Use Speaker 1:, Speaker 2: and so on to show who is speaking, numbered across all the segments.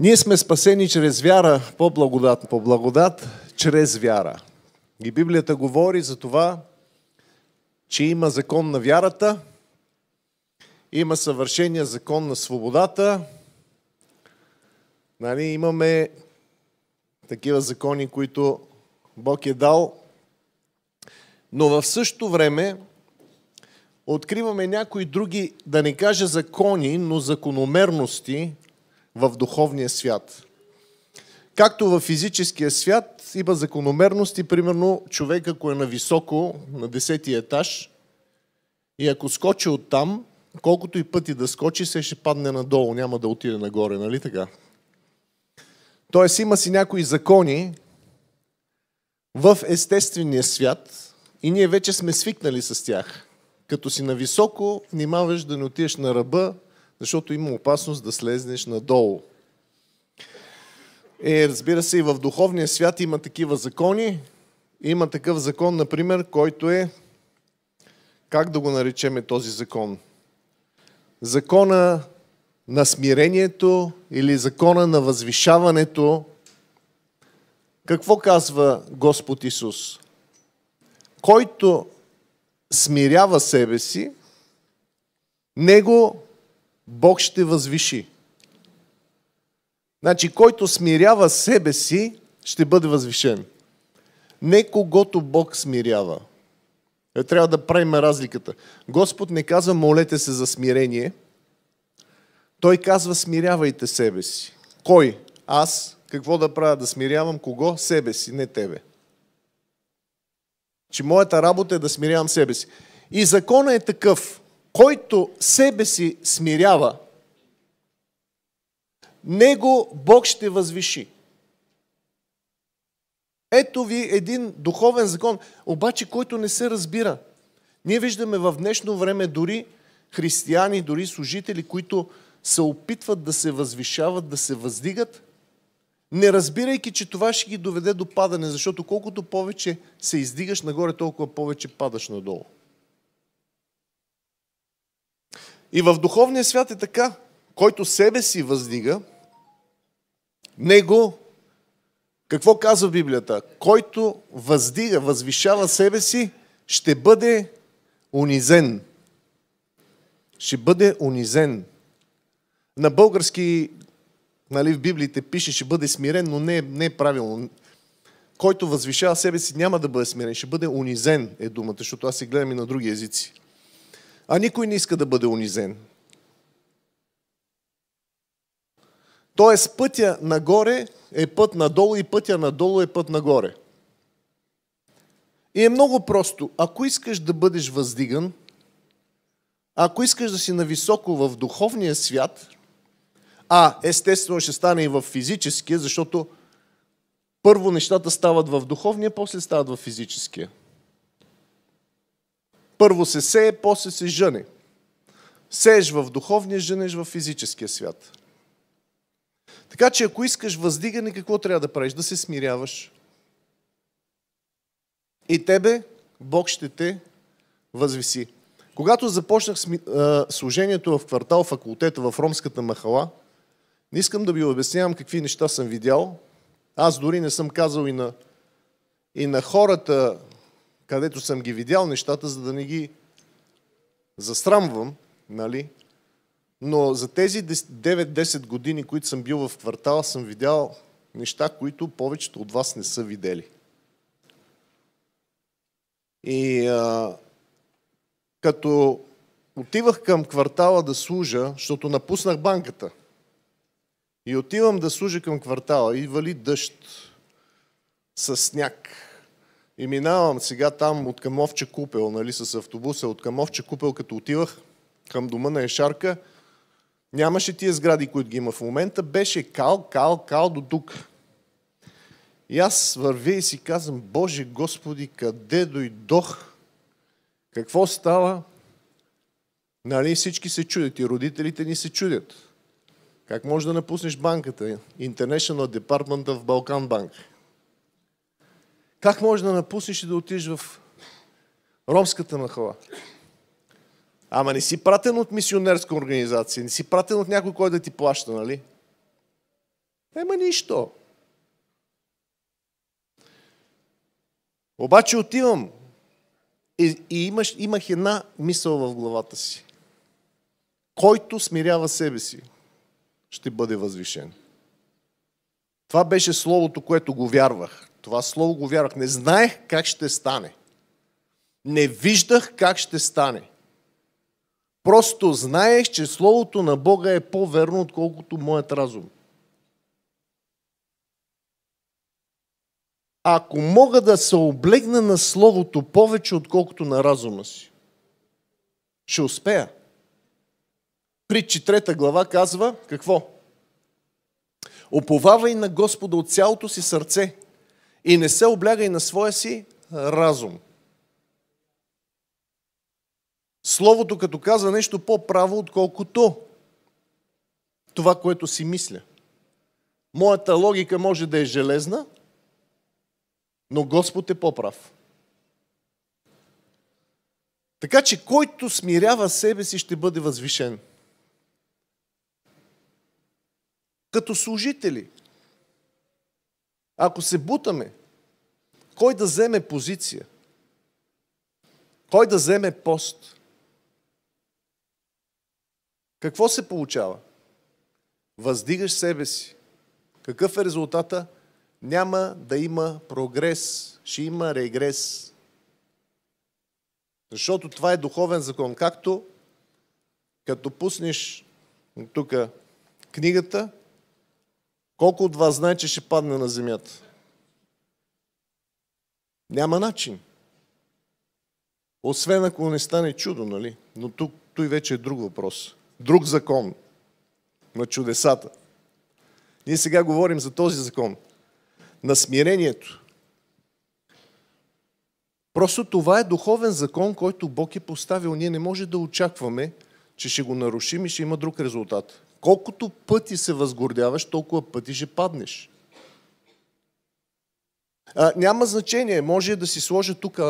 Speaker 1: Ние сме спасени чрез вяра, по благодат, по благодат, чрез вяра. И Библията говори за това, че има закон на вярата, има съвършения закон на свободата. Нали, имаме такива закони, които Бог е дал. Но в същото време откриваме някои други, да не кажа закони, но закономерности – в духовния свят. Както в физическия свят има закономерности, примерно човек ако е на високо, на 10 етаж, и ако скочи оттам, колкото и пъти да скочи, се ще падне надолу, няма да отиде нагоре, нали така? Тоест има си някои закони в естествения свят и ние вече сме свикнали с тях. Като си нависоко, внимаваш да не отидеш на ръба защото има опасност да слезнеш надолу. Е, разбира се, и в духовния свят има такива закони. Има такъв закон, например, който е, как да го наречеме този закон? Закона на смирението или закона на възвишаването. Какво казва Господ Исус? Който смирява себе си, него Бог ще възвиши. Значи, който смирява себе си, ще бъде възвишен. Не когото Бог смирява. Е, трябва да правим разликата. Господ не казва молете се за смирение. Той казва смирявайте себе си. Кой? Аз? Какво да правя? Да смирявам кого? Себе си, не тебе. Че моята работа е да смирявам себе си. И закона е такъв който себе си смирява, него Бог ще възвиши. Ето ви един духовен закон, обаче който не се разбира. Ние виждаме в днешно време дори християни, дори служители, които се опитват да се възвишават, да се въздигат, не разбирайки, че това ще ги доведе до падане, защото колкото повече се издигаш нагоре, толкова повече падаш надолу. И в духовния свят е така. Който себе си въздига, него, какво казва Библията? Който въздига, възвишава себе си, ще бъде унизен. Ще бъде унизен. На български, нали, в Библиите пише, ще бъде смирен, но не, не е правилно. Който възвишава себе си, няма да бъде смирен, ще бъде унизен е думата, защото аз се гледам и на други езици. А никой не иска да бъде унизен. Тоест пътя нагоре е път надолу и пътя надолу е път нагоре. И е много просто. Ако искаш да бъдеш въздиган, ако искаш да си нависоко в духовния свят, а естествено ще стане и в физическия, защото първо нещата стават в духовния, после стават в физическия. Първо се сее, после се жъне. Сееш в духовния, женеш в физическия свят. Така че ако искаш въздигане, какво трябва да правиш? Да се смиряваш. И тебе Бог ще те възвиси. Когато започнах служението в квартал факултета в Ромската махала, не искам да ви обяснявам какви неща съм видял. Аз дори не съм казал и на, и на хората, където съм ги видял нещата, за да не ги засрамвам, нали? Но за тези 9-10 години, които съм бил в квартала, съм видял неща, които повечето от вас не са видели. И а, като отивах към квартала да служа, защото напуснах банката, и отивам да служа към квартала и вали дъжд с сняг. И минавам сега там от Овче Купел, нали, с автобуса от към овче Купел, като отивах към дома на Ешарка, нямаше тия сгради, които ги има в момента, беше кал, кал, кал до тук. И аз вървя и си казвам, Боже Господи, къде дойдох? Какво става? Нали всички се чудят и родителите ни се чудят. Как може да напуснеш банката? International Department в Балкан Банк. Как можеш да напуснеш и да отидеш в ромската махала? Ама не си пратен от мисионерска организация, не си пратен от някой, който да ти плаща, нали? Ема нищо. Обаче отивам и, и имаш, имах една мисъл в главата си. Който смирява себе си, ще бъде възвишен. Това беше словото, което го вярвах. Това слово го вярвах. Не знаех как ще стане. Не виждах как ще стане. Просто знаех, че Словото на Бога е по-верно, отколкото моят разум. Ако мога да се облегна на Словото повече, отколкото на разума си, ще успея. Притчи трета глава казва какво? Оповавай на Господа от цялото си сърце и не се облягай на своя си разум. Словото като казва нещо по-право, отколкото това, което си мисля. Моята логика може да е железна, но Господ е по-прав. Така че който смирява себе си ще бъде възвишен. Като служители – ако се бутаме, кой да вземе позиция? Кой да вземе пост? Какво се получава? Въздигаш себе си. Какъв е резултата? Няма да има прогрес, ще има регрес. Защото това е духовен закон. Както като пуснеш тук книгата, колко от вас знае, че ще падне на земята? Няма начин. Освен ако не стане чудо, нали? Но тук той вече е друг въпрос. Друг закон на чудесата. Ние сега говорим за този закон. На смирението. Просто това е духовен закон, който Бог е поставил. Ние не може да очакваме, че ще го нарушим и ще има друг резултат. Колкото пъти се възгордяваш, толкова пъти ще паднеш. А, няма значение, може да си сложа тук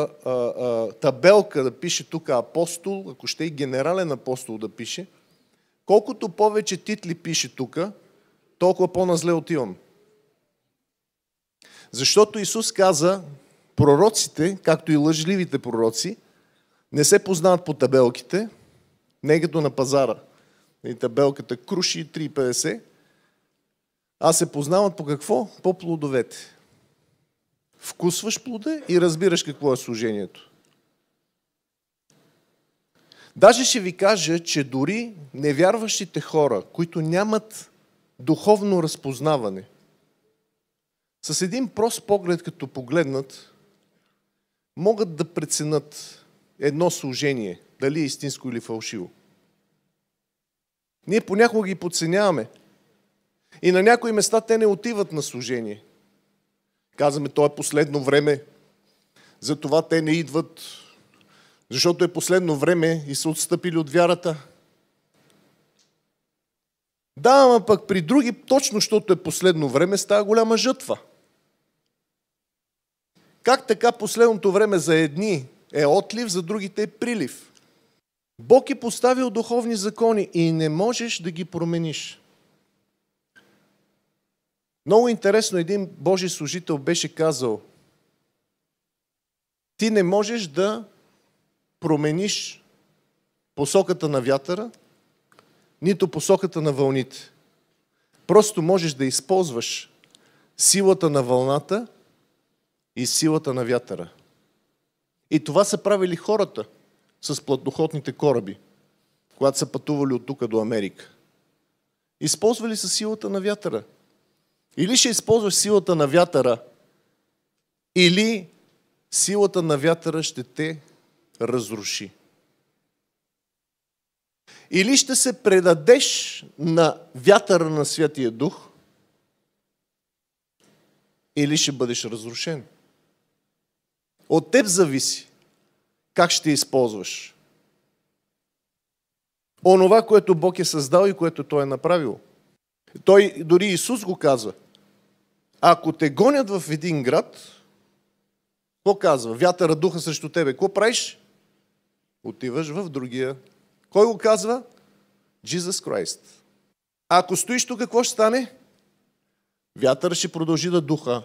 Speaker 1: табелка, да пише тук апостол, ако ще и генерален апостол да пише. Колкото повече титли пише тук, толкова по-назле отивам. Защото Исус каза, пророците, както и лъжливите пророци, не се познават по табелките, не като на пазара. И нали, табелката круши 3,50, а се познават по какво? По плодовете. Вкусваш плода и разбираш какво е служението. Даже ще ви кажа, че дори невярващите хора, които нямат духовно разпознаване, с един прост поглед, като погледнат, могат да преценят едно служение, дали е истинско или фалшиво. Ние понякога ги подценяваме. И на някои места те не отиват на служение. Казваме, то е последно време, затова те не идват, защото е последно време и са отстъпили от вярата. Да, ама пък при други, точно защото е последно време, става голяма жътва. Как така последното време за едни е отлив, за другите е прилив? Бог е поставил духовни закони и не можеш да ги промениш. Много интересно, един Божий служител беше казал, ти не можеш да промениш посоката на вятъра, нито посоката на вълните. Просто можеш да използваш силата на вълната и силата на вятъра. И това са правили хората – с платноходните кораби, когато са пътували от тук до Америка. Използвали са силата на вятъра. Или ще използваш силата на вятъра, или силата на вятъра ще те разруши. Или ще се предадеш на вятъра на Святия Дух, или ще бъдеш разрушен. От теб зависи как ще използваш. Онова, което Бог е създал и което Той е направил. Той, дори Исус го казва. Ако те гонят в един град, какво казва? Вятъра духа срещу тебе. Какво правиш? Отиваш в другия. Кой го казва? Jesus Christ. А ако стоиш тук, какво ще стане? Вятър ще продължи да духа.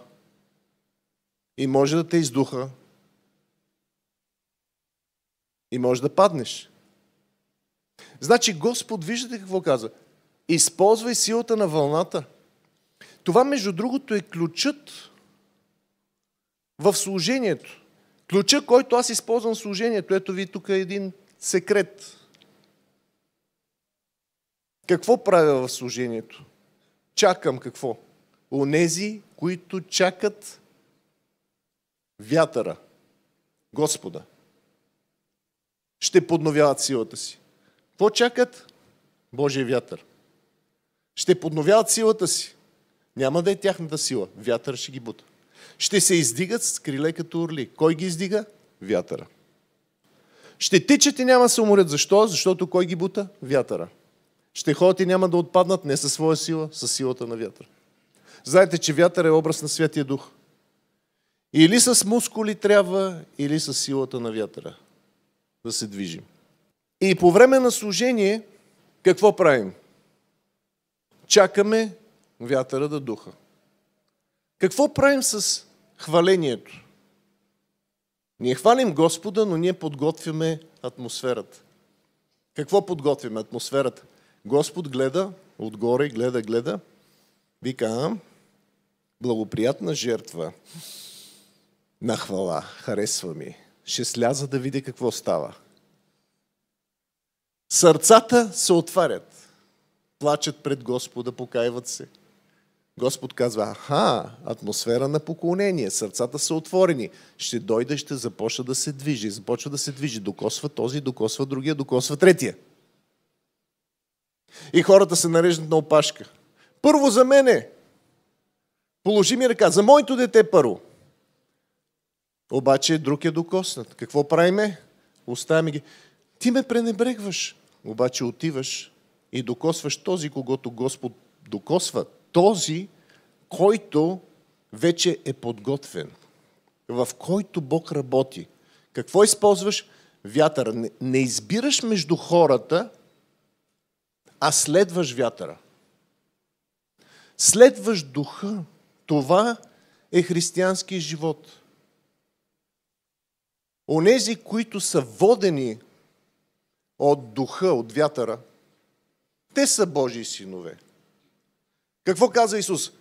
Speaker 1: И може да те издуха и можеш да паднеш. Значи Господ, виждате какво казва? Използвай силата на вълната. Това, между другото, е ключът в служението. Ключа, който аз използвам в служението. Ето ви тук е един секрет. Какво правя в служението? Чакам какво? Онези, които чакат вятъра, Господа ще подновяват силата си. Какво чакат? Божия вятър. Ще подновяват силата си. Няма да е тяхната сила. Вятър ще ги бута. Ще се издигат с криле като орли. Кой ги издига? Вятъра. Ще тичат и няма да се уморят. Защо? Защото кой ги бута? Вятъра. Ще ходят и няма да отпаднат не със своя сила, със силата на вятъра. Знаете, че вятър е образ на Святия Дух. Или с мускули трябва, или с силата на вятъра да се движим. И по време на служение, какво правим? Чакаме вятъра да духа. Какво правим с хвалението? Ние хвалим Господа, но ние подготвяме атмосферата. Какво подготвяме атмосферата? Господ гледа, отгоре гледа, гледа, вика, а? благоприятна жертва на хвала, харесва ми ще сляза да видя какво става. Сърцата се отварят. Плачат пред Господа, покаиват се. Господ казва, аха, атмосфера на поклонение, сърцата са отворени. Ще дойде, ще започна да се движи. Започва да се движи. Докосва този, докосва другия, докосва третия. И хората се нареждат на опашка. Първо за мене. Положи ми ръка. За моето дете първо. Обаче друг е докоснат. Какво правиме? Оставяме ги. Ти ме пренебрегваш. Обаче отиваш и докосваш този, когато Господ докосва. Този, който вече е подготвен. В който Бог работи. Какво използваш? Вятъра. Не, не избираш между хората, а следваш вятъра. Следваш духа. Това е християнски живот онези, които са водени от духа, от вятъра, те са Божии синове. Какво каза Исус?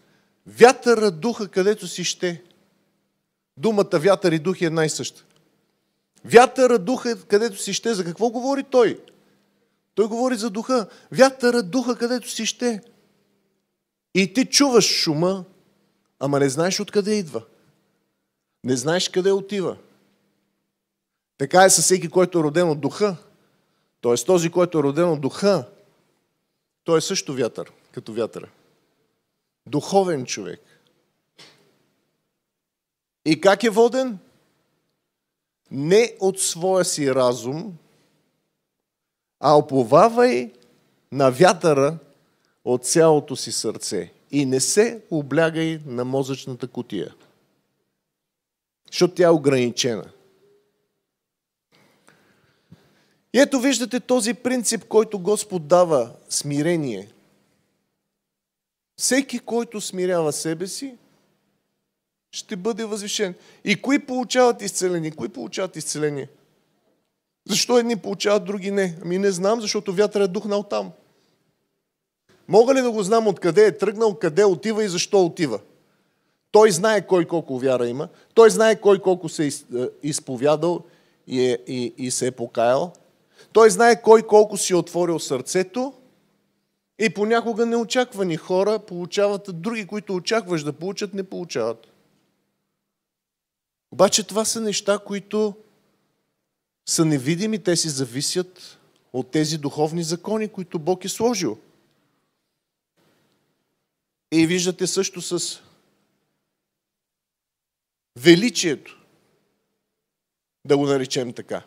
Speaker 1: Вятъра духа, където си ще. Думата вятър и дух е една и съща. Вятъра духа, където си ще. За какво говори той? Той говори за духа. Вятъра духа, където си ще. И ти чуваш шума, ама не знаеш откъде идва. Не знаеш къде отива. Така е със всеки, който е роден от духа. т.е. този, който е роден от духа, той е също вятър, като вятъра. Духовен човек. И как е воден? Не от своя си разум, а оплувавай на вятъра от цялото си сърце и не се облягай на мозъчната кутия, защото тя е ограничена – И ето виждате този принцип, който Господ дава смирение. Всеки, който смирява себе си, ще бъде възвишен. И кои получават изцеление? Кои получават изцеление? Защо едни получават, други не? Ами не знам, защото вятър е духнал там. Мога ли да го знам откъде е тръгнал, къде отива и защо отива? Той знае кой колко вяра има, той знае кой колко се е изповядал и, е, и, и се е покаял, той знае кой колко си е отворил сърцето и понякога неочаквани хора получават, други, които очакваш да получат, не получават. Обаче това са неща, които са невидими, те си зависят от тези духовни закони, които Бог е сложил. И виждате също с величието, да го наречем така.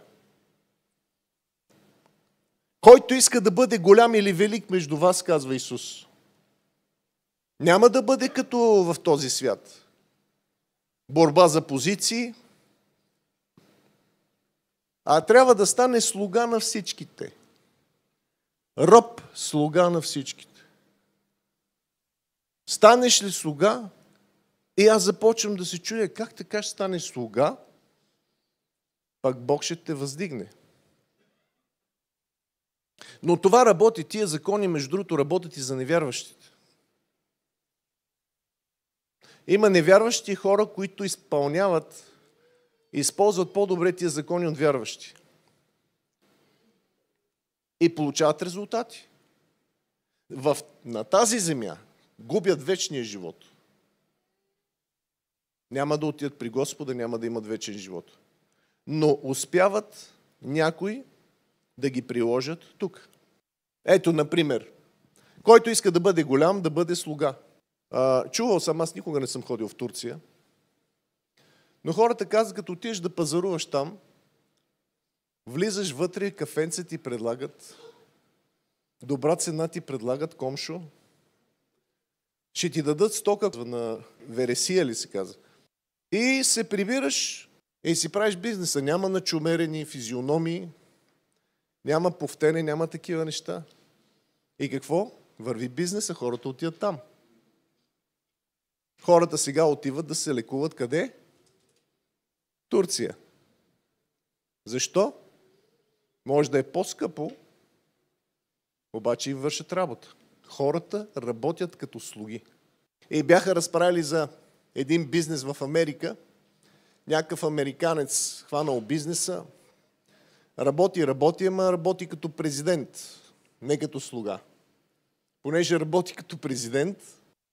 Speaker 1: Който иска да бъде голям или велик между вас, казва Исус, няма да бъде като в този свят. Борба за позиции, а трябва да стане слуга на всичките. Роб, слуга на всичките. Станеш ли слуга? И аз започвам да се чуя как така ще станеш слуга, пак Бог ще те въздигне. Но това работи, тия закони, между другото, работят и за невярващите. Има невярващи хора, които изпълняват, използват по-добре тия закони от вярващи. И получават резултати. В, на тази земя губят вечния живот. Няма да отидат при Господа, няма да имат вечен живот. Но успяват някои да ги приложат тук. Ето, например, който иска да бъде голям, да бъде слуга. А, чувал съм, аз никога не съм ходил в Турция, но хората казват, като отидеш да пазаруваш там, влизаш вътре, кафенце ти предлагат, добра цена ти предлагат, комшо, ще ти дадат стока на вересия ли се казва. И се прибираш и си правиш бизнеса. Няма начумерени физиономии, няма повтени, няма такива неща. И какво? Върви бизнеса, хората отиват там. Хората сега отиват да се лекуват къде? Турция. Защо? Може да е по-скъпо, обаче и вършат работа. Хората работят като слуги. И бяха разправили за един бизнес в Америка. Някакъв американец хванал бизнеса, Работи, работи, ама работи като президент, не като слуга. Понеже работи като президент,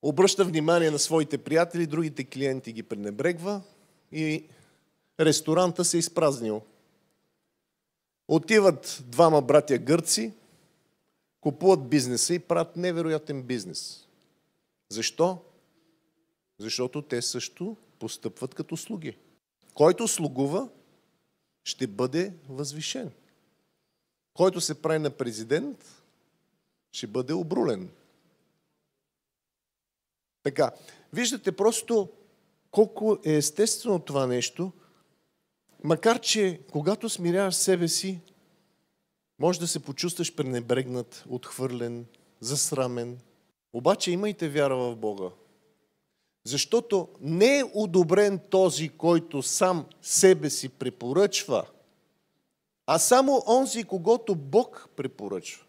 Speaker 1: обръща внимание на своите приятели, другите клиенти ги пренебрегва и ресторанта се е изпразнил. Отиват двама братя гърци, купуват бизнеса и правят невероятен бизнес. Защо? Защото те също постъпват като слуги. Който слугува, ще бъде възвишен. Който се прави на президент, ще бъде обрулен. Така, виждате просто колко е естествено това нещо, макар че когато смиряваш себе си, може да се почувстваш пренебрегнат, отхвърлен, засрамен. Обаче имайте вяра в Бога. Защото не е одобрен този, който сам себе си препоръчва, а само онзи, когато Бог препоръчва.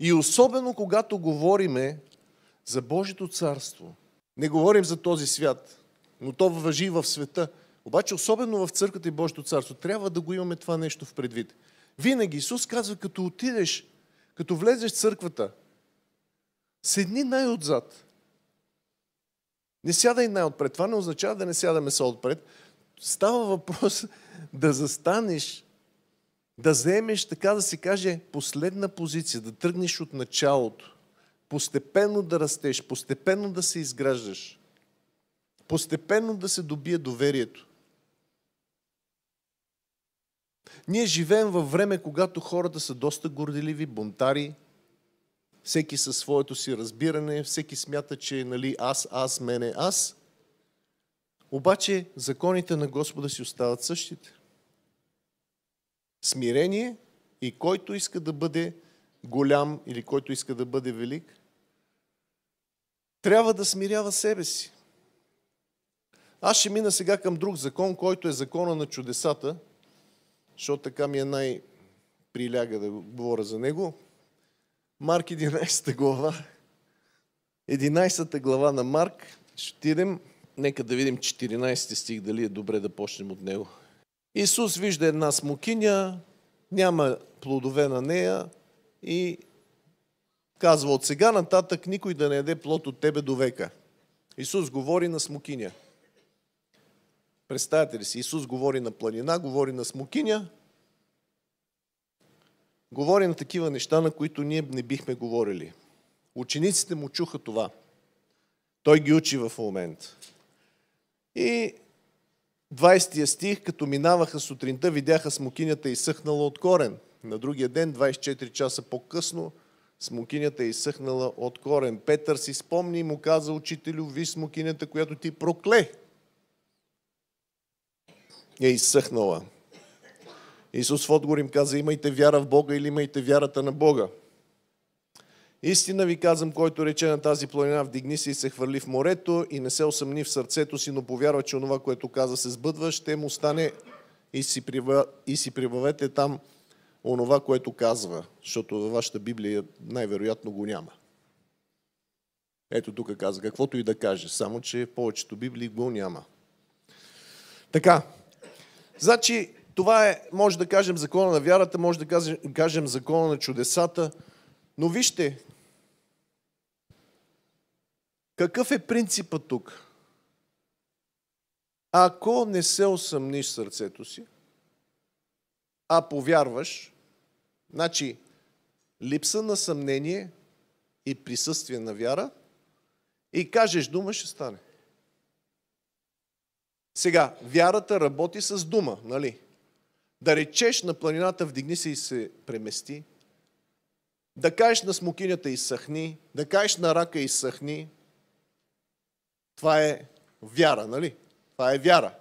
Speaker 1: И особено когато говориме за Божието царство. Не говорим за този свят, но то въжи в света. Обаче особено в църквата и Божието царство трябва да го имаме това нещо в предвид. Винаги Исус казва, като отидеш, като влезеш в църквата, седни най-отзад – не сядай най-отпред. Това не означава да не сядаме са отпред. Става въпрос да застанеш, да заемеш, така да се каже, последна позиция, да тръгнеш от началото. Постепенно да растеш, постепенно да се изграждаш. Постепенно да се добие доверието. Ние живеем във време, когато хората са доста горделиви, бунтари, всеки със своето си разбиране, всеки смята, че нали, аз, аз, мене, аз. Обаче законите на Господа си остават същите. Смирение и който иска да бъде голям или който иска да бъде велик, трябва да смирява себе си. Аз ще мина сега към друг закон, който е закона на чудесата, защото така ми е най-приляга да говоря за него. Марк 11 глава. 11 глава на Марк. Ще отидем. Нека да видим 14 стих, дали е добре да почнем от него. Исус вижда една смокиня, няма плодове на нея и казва, от сега нататък никой да не яде плод от тебе до века. Исус говори на смокиня. Представете ли си, Исус говори на планина, говори на смокиня, говори на такива неща, на които ние не бихме говорили. Учениците му чуха това. Той ги учи в момент. И 20 стих, като минаваха сутринта, видяха смокинята изсъхнала от корен. На другия ден, 24 часа по-късно, смокинята е изсъхнала от корен. Петър си спомни и му каза, учителю, виж смокинята, която ти прокле. Е изсъхнала. Исус в отговор им каза, имайте вяра в Бога или имайте вярата на Бога. Истина ви казвам, който рече на тази планина, вдигни се и се хвърли в морето и не се осъмни в сърцето си, но повярва, че онова, което каза се сбъдва, ще му стане и си, и си прибавете там онова, което казва, защото във вашата Библия най-вероятно го няма. Ето тук каза, каквото и да каже, само че повечето Библии го няма. Така, значи това е, може да кажем, закона на вярата, може да кажем, закона на чудесата. Но вижте, какъв е принципът тук? Ако не се осъмниш сърцето си, а повярваш, значи липса на съмнение и присъствие на вяра и кажеш дума, ще стане. Сега, вярата работи с дума, нали? Да речеш на планината, вдигни се и се премести. Да кажеш на смокинята и съхни. Да кажеш на рака и съхни. Това е вяра, нали? Това е вяра.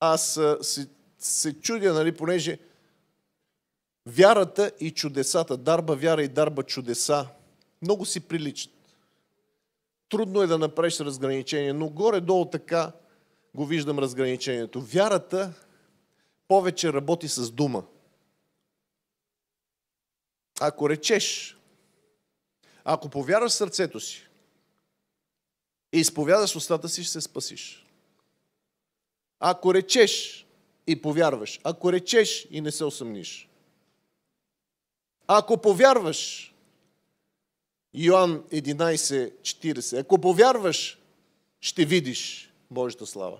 Speaker 1: Аз се, се чудя, нали, понеже вярата и чудесата, дарба вяра и дарба чудеса, много си приличат. Трудно е да направиш разграничение, но горе-долу така го виждам разграничението. Вярата повече работи с дума. Ако речеш, ако повярваш сърцето си и изповядаш устата си, ще се спасиш. Ако речеш и повярваш, ако речеш и не се осъмниш, ако повярваш, Йоан 11.40, ако повярваш, ще видиш. Божията слава.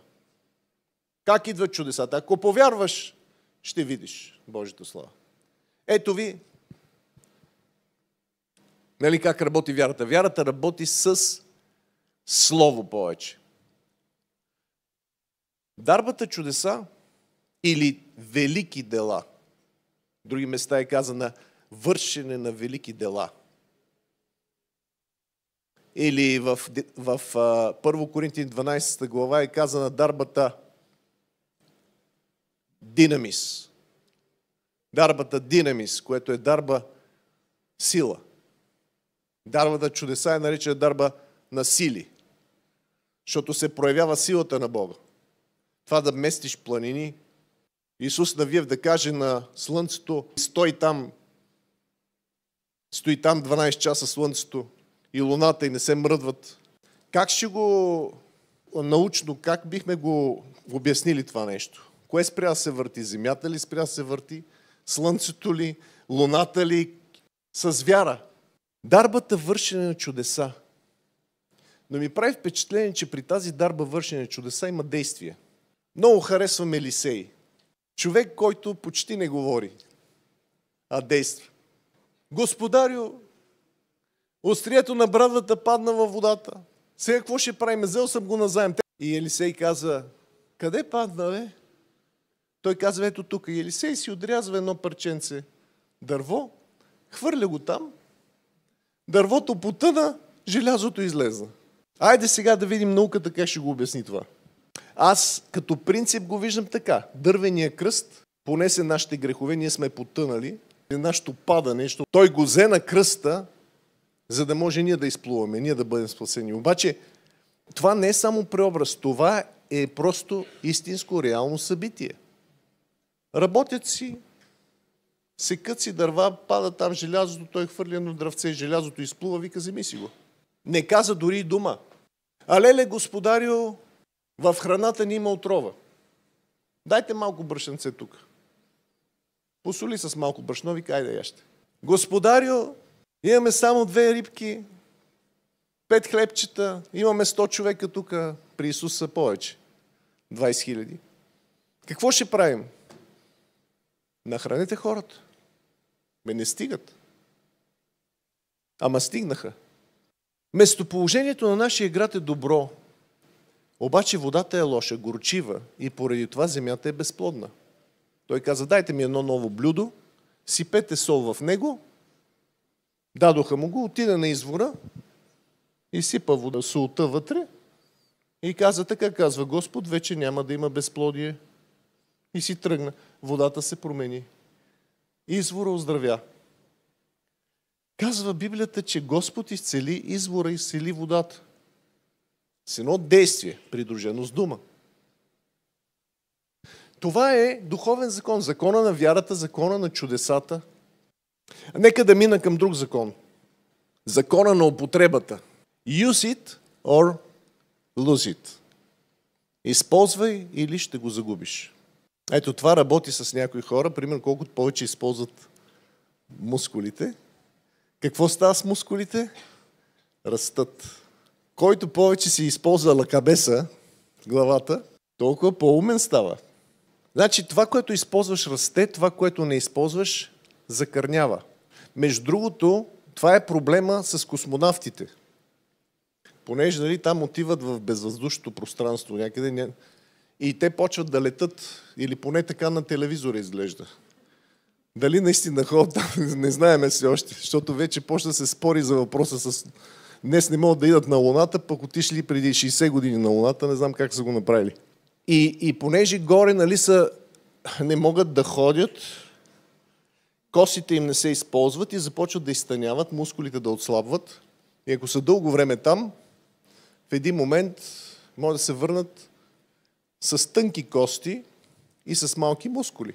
Speaker 1: Как идват чудесата? Ако повярваш, ще видиш Божията слава. Ето ви, нали как работи вярата? Вярата работи с слово повече. Дарбата чудеса или велики дела. други места е казана вършене на велики дела – или в, в, в 1 Коринтин 12 глава е казана дарбата динамис. Дарбата динамис, което е дарба сила. Дарбата чудеса е наричана дарба на сили, защото се проявява силата на Бога. Това да местиш планини, Исус Навиев да каже на слънцето, стой там, стои там 12 часа слънцето, и Луната и не се мръдват. Как ще го научно, как бихме го обяснили това нещо? Кое спря да се върти? Земята ли спря да се върти? Слънцето ли? Луната ли? С вяра. Дарбата вършене на чудеса. Но ми прави впечатление, че при тази дарба вършене на чудеса има действие. Много харесвам Елисей. Човек, който почти не говори, а действа. Господарю, Острието на брадвата падна във водата. Сега какво ще правим? Взел съм го назаем. И Елисей каза, къде падна, бе? Той казва, ето тук. И Елисей си отрязва едно парченце дърво, хвърля го там, дървото потъна, желязото излезна. Айде сега да видим науката как ще го обясни това. Аз като принцип го виждам така. Дървения кръст понесе нашите грехове, ние сме потънали. Нашето падане, той го взе на кръста, за да може ние да изплуваме, ние да бъдем спасени. Обаче, това не е само преобраз, това е просто истинско реално събитие. Работят си, секат си дърва, пада там желязото, той хвърля на дръвце, желязото изплува, вика, вземи си го. Не каза дори и дума. Алеле, господарио, в храната ни има отрова. Дайте малко брашенце тук. Посоли с малко брашно, вика, айде яще. Господарио, Имаме само две рибки, пет хлебчета, имаме 100 човека тук, при Исус са повече. 20 хиляди. Какво ще правим? Нахранете хората. Ме не стигат. Ама стигнаха. Местоположението на нашия град е добро, обаче водата е лоша, горчива и поради това земята е безплодна. Той каза, дайте ми едно ново блюдо, сипете сол в него Дадоха му го, отида на извора, изсипа вода, солта вътре и каза така, казва Господ, вече няма да има безплодие. И си тръгна. Водата се промени. Извора оздравя. Казва Библията, че Господ изцели извора, изцели водата. С едно действие, придружено с дума. Това е духовен закон, закона на вярата, закона на чудесата – Нека да мина към друг закон. Закона на употребата. Use it or lose it. Използвай или ще го загубиш. Ето това работи с някои хора. Примерно колкото повече използват мускулите. Какво става с мускулите? Растат. Който повече си използва лакабеса, главата, толкова по-умен става. Значи това, което използваш, расте, това, което не използваш, закърнява. Между другото, това е проблема с космонавтите. Понеже нали, там отиват в безвъздушното пространство някъде и те почват да летат, или поне така на телевизора изглежда. Дали наистина ходят там, не знаеме си още, защото вече почна се спори за въпроса с... Днес не могат да идат на Луната, пък отишли преди 60 години на Луната, не знам как са го направили. И, и понеже горе, нали, са... не могат да ходят, косите им не се използват и започват да изтъняват, мускулите да отслабват. И ако са дълго време там, в един момент може да се върнат с тънки кости и с малки мускули.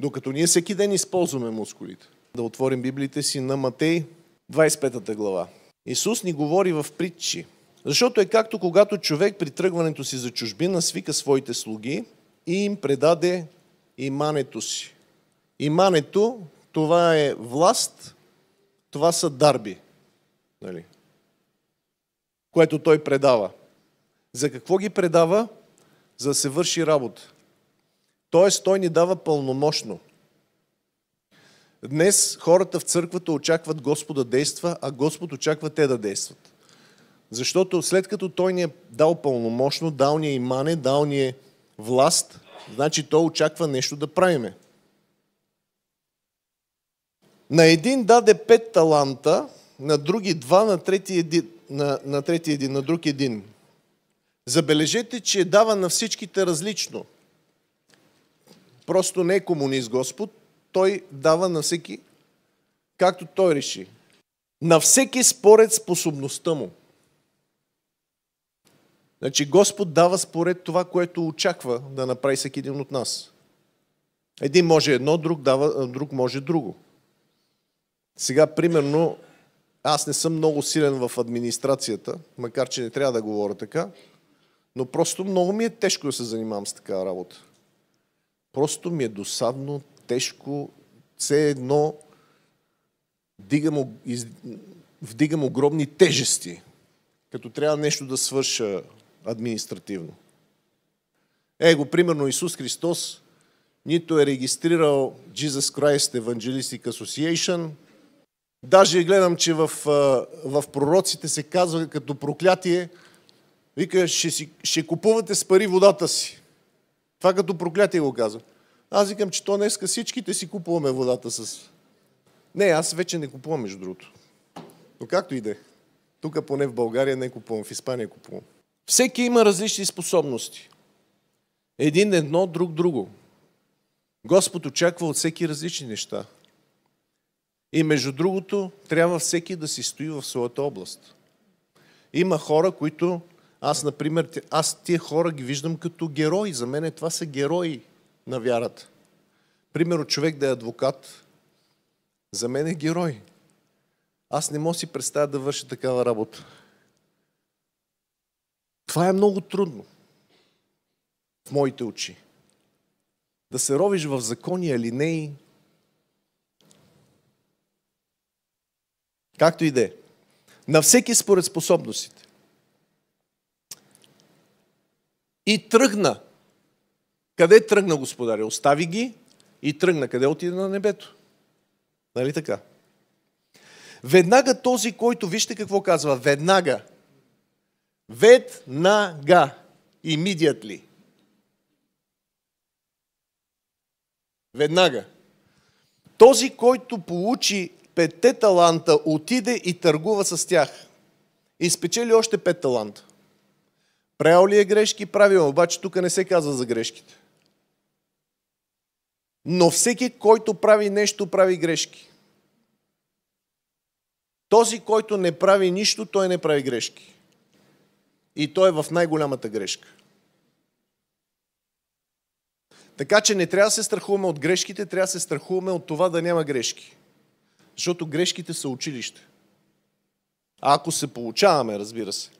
Speaker 1: Докато ние всеки ден използваме мускулите. Да отворим Библиите си на Матей 25 глава. Исус ни говори в притчи. Защото е както когато човек при тръгването си за чужбина свика своите слуги и им предаде имането си. Имането, това е власт, това са дарби, нали? което той предава. За какво ги предава? За да се върши работа. Тоест, той ни дава пълномощно. Днес хората в църквата очакват Господа действа, а Господ очаква те да действат. Защото след като Той ни е дал пълномощно, дал ни е имане, дал ни е власт, значи Той очаква нещо да правиме. На един даде пет таланта, на други два, на трети един, на, на, трети един, на друг един. Забележете, че е дава на всичките различно. Просто не е комунист Господ, той дава на всеки както той реши. На всеки според способността му. Значи Господ дава според това, което очаква да направи всеки един от нас. Един може едно, друг, дава, друг може друго. Сега, примерно, аз не съм много силен в администрацията, макар че не трябва да говоря така, но просто много ми е тежко да се занимавам с такава работа. Просто ми е досадно, тежко, все едно дигам, из, вдигам огромни тежести, като трябва нещо да свърша административно. Его, примерно Исус Христос нито е регистрирал Jesus Christ Evangelistic Association – Даже гледам, че в, в пророците се казва като проклятие, вика, ще, си, ще купувате с пари водата си. Това като проклятие го казва. Аз викам, че то днеска всичките си купуваме водата с... Не, аз вече не купувам, между другото. Но както и да е. Тук поне в България не купувам, в Испания купувам. Всеки има различни способности. Един едно, друг друго. Господ очаква от всеки различни неща. И между другото, трябва всеки да си стои в своята област. Има хора, които аз, например, аз тия хора ги виждам като герои. За мен това са герои на вярата. Примерно човек да е адвокат, за мен е герой. Аз не мога си представя да върша такава работа. Това е много трудно. В моите очи. Да се ровиш в закони, алинеи, Както и да е. На всеки според способностите. И тръгна. Къде тръгна господаря? Остави ги и тръгна. Къде отиде на небето? Нали така? Веднага този, който, вижте какво казва, веднага. Веднага. Immediately. Веднага. Този, който получи петте таланта отиде и търгува с тях. И спечели още пет таланта. Правил ли е грешки? Правил, обаче тук не се казва за грешките. Но всеки, който прави нещо, прави грешки. Този, който не прави нищо, той не прави грешки. И той е в най-голямата грешка. Така че не трябва да се страхуваме от грешките, трябва да се страхуваме от това да няма грешки. Защото грешките са училище. А ако се получаваме, разбира се.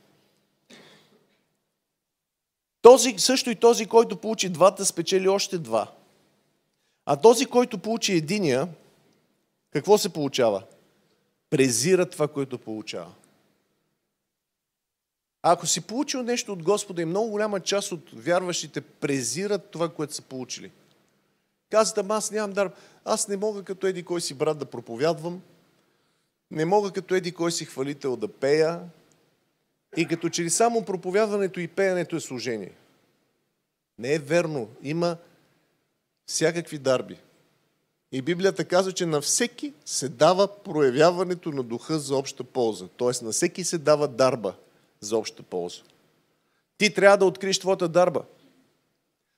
Speaker 1: Този, също и този, който получи двата, спечели още два. А този, който получи единия, какво се получава? Презира това, което получава. А ако си получил нещо от Господа и много голяма част от вярващите презират това, което са получили – Казват, ама аз нямам дар. Аз не мога като еди кой си брат да проповядвам. Не мога като еди кой си хвалител да пея. И като че ли само проповядването и пеенето е служение. Не е верно. Има всякакви дарби. И Библията казва, че на всеки се дава проявяването на духа за обща полза. Тоест на всеки се дава дарба за обща полза. Ти трябва да откриеш твоята дарба.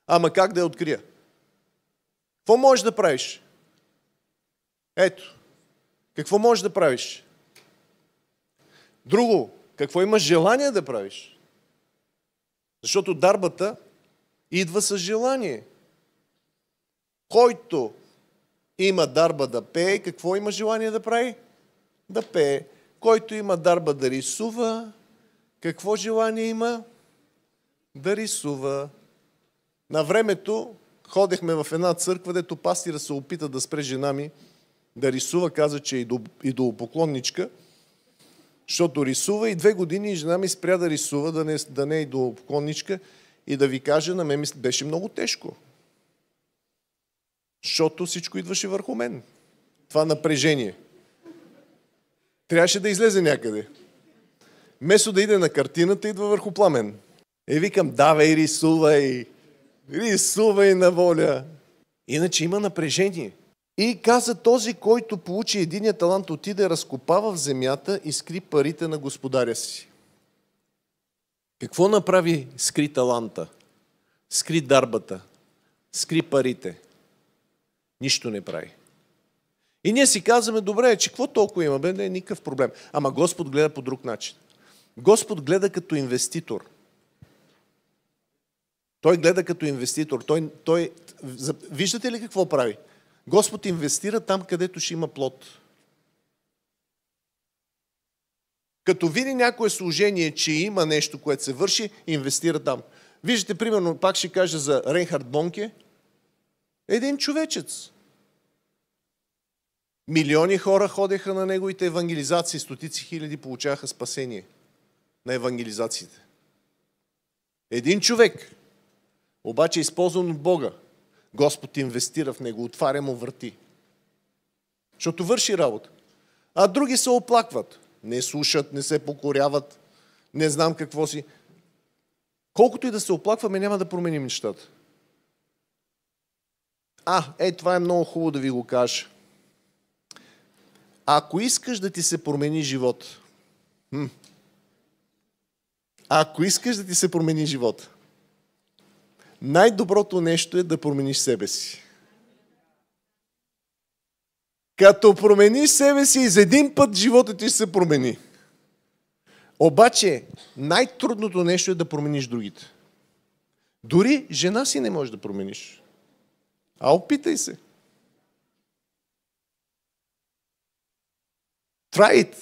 Speaker 1: Ама как да я открия? Какво можеш да правиш? Ето. Какво можеш да правиш? Друго, какво имаш желание да правиш? Защото дарбата идва с желание. Който има дарба да пее, какво има желание да прави? Да пее. Който има дарба да рисува, какво желание има? Да рисува. На времето ходехме в една църква, дето пастира се опита да спре жена ми да рисува, каза, че е идолопоклонничка, защото рисува и две години жена ми спря да рисува, да не, да не е идолопоклонничка и да ви кажа, на мен беше много тежко. Защото всичко идваше върху мен. Това напрежение. Трябваше да излезе някъде. Место да иде на картината, идва върху пламен. И е, викам, давай, рисувай. Рисувай на воля. Иначе има напрежение. И каза този, който получи единия талант, отиде, разкопава в земята и скри парите на господаря си. Какво направи скри таланта? Скри дарбата. Скри парите. Нищо не прави. И ние си казваме, добре, че какво толкова има? Бе, не е никакъв проблем. Ама Господ гледа по друг начин. Господ гледа като инвеститор – той гледа като инвеститор. Той, той... Виждате ли какво прави? Господ инвестира там, където ще има плод. Като види някое служение, че има нещо, което се върши, инвестира там. Виждате, примерно, пак ще кажа за Ренхард Бонке. Един човечец. Милиони хора ходеха на неговите евангелизации, стотици хиляди получаваха спасение на евангелизациите. Един човек – обаче е използван от Бога. Господ инвестира в него, отваря му врати. Защото върши работа. А други се оплакват. Не слушат, не се покоряват, не знам какво си. Колкото и да се оплакваме, няма да променим нещата. А, е, това е много хубаво да ви го кажа. Ако искаш да ти се промени живот, ако искаш да ти се промени живот, най-доброто нещо е да промениш себе си. Като промениш себе си, за един път живота ти се промени. Обаче, най-трудното нещо е да промениш другите. Дори жена си не можеш да промениш. А опитай се. Try it.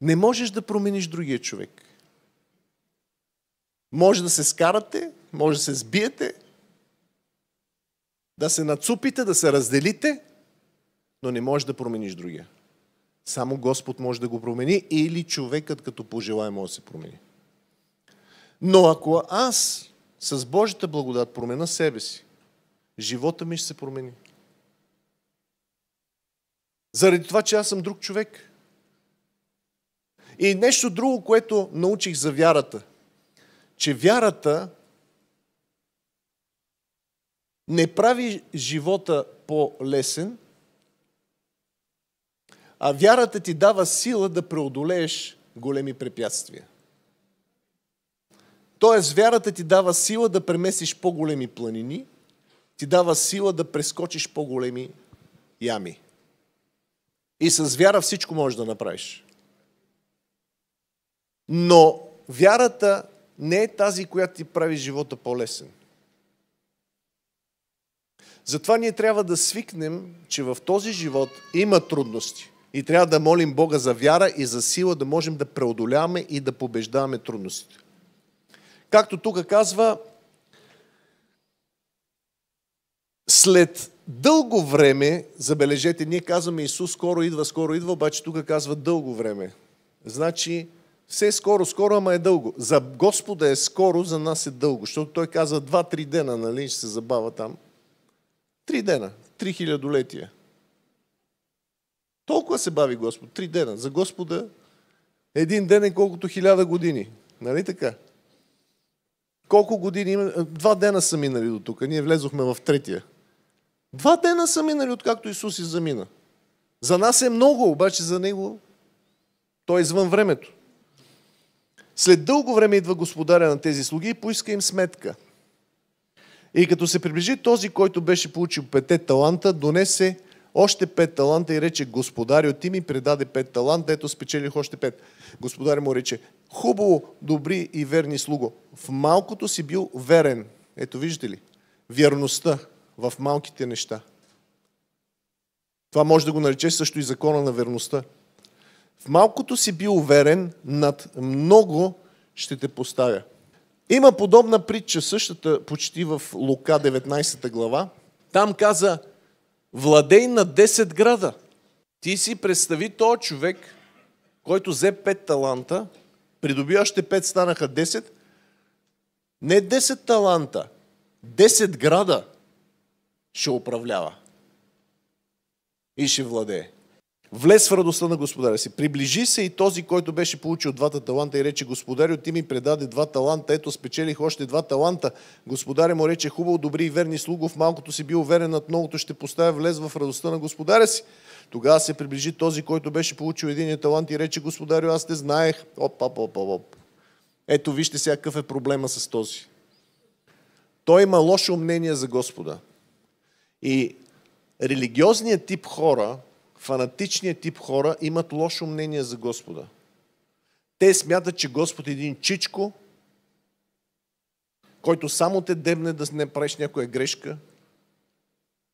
Speaker 1: Не можеш да промениш другия човек. Може да се скарате, може да се сбиете, да се нацупите, да се разделите, но не можеш да промениш другия. Само Господ може да го промени или човекът като пожелае може да се промени. Но ако аз с Божията благодат промена себе си, живота ми ще се промени. Заради това, че аз съм друг човек. И нещо друго, което научих за вярата – че вярата не прави живота по-лесен, а вярата ти дава сила да преодолееш големи препятствия. Тоест, вярата ти дава сила да преместиш по-големи планини, ти дава сила да прескочиш по-големи ями. И с вяра всичко можеш да направиш. Но вярата не е тази, която ти прави живота по-лесен. Затова ние трябва да свикнем, че в този живот има трудности. И трябва да молим Бога за вяра и за сила да можем да преодоляваме и да побеждаваме трудностите. Както тук казва, след дълго време, забележете, ние казваме Исус скоро идва, скоро идва, обаче тук казва дълго време. Значи все е скоро, скоро, ама е дълго. За Господа е скоро, за нас е дълго. Защото Той каза два-три дена, нали, ще се забава там. Три дена, три хилядолетия. Толкова се бави Господ. Три дена. За Господа един ден е колкото хиляда години. Нали така? Колко години има? Два дена са минали до тук. Ние влезохме в третия. Два дена са минали, откакто Исус и замина. За нас е много, обаче за Него Той е извън времето. След дълго време идва господаря на тези слуги и поиска им сметка. И като се приближи този, който беше получил пете таланта, донесе още пет таланта и рече, господарю, ти ми предаде пет таланта, ето спечелих още пет. Господаря му рече, хубаво, добри и верни слуго, в малкото си бил верен. Ето виждате ли, вярността в малките неща. Това може да го нарече също и закона на верността. В малкото си би уверен, над много ще те поставя. Има подобна притча, същата почти в Лука 19 глава. Там каза, владей на 10 града. Ти си представи този човек, който взе 5 таланта, придоби още 5, станаха 10. Не 10 таланта, 10 града ще управлява и ще владее. Влез в радостта на господаря си. Приближи се и този, който беше получил двата таланта и рече, господарю, ти ми предаде два таланта, ето спечелих още два таланта. Господаря му рече, хубаво, добри и верни слугов, малкото си бил верен над многото, ще поставя влез в радостта на господаря си. Тогава се приближи този, който беше получил един талант и рече, господарю, аз те знаех. Оп, оп, оп, оп, оп. Ето вижте сега какъв е проблема с този. Той има лошо мнение за Господа. И религиозният тип хора, фанатичният тип хора имат лошо мнение за Господа. Те смятат, че Господ е един чичко, който само те дебне да не правиш някоя грешка.